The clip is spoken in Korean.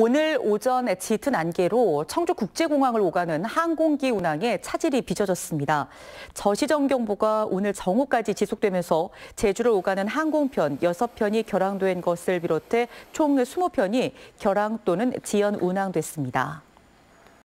오늘 오전에 짙은 안개로 청주국제공항을 오가는 항공기 운항에 차질이 빚어졌습니다. 저시정경보가 오늘 정오까지 지속되면서 제주를 오가는 항공편 6편이 결항된 것을 비롯해 총 20편이 결항 또는 지연 운항됐습니다.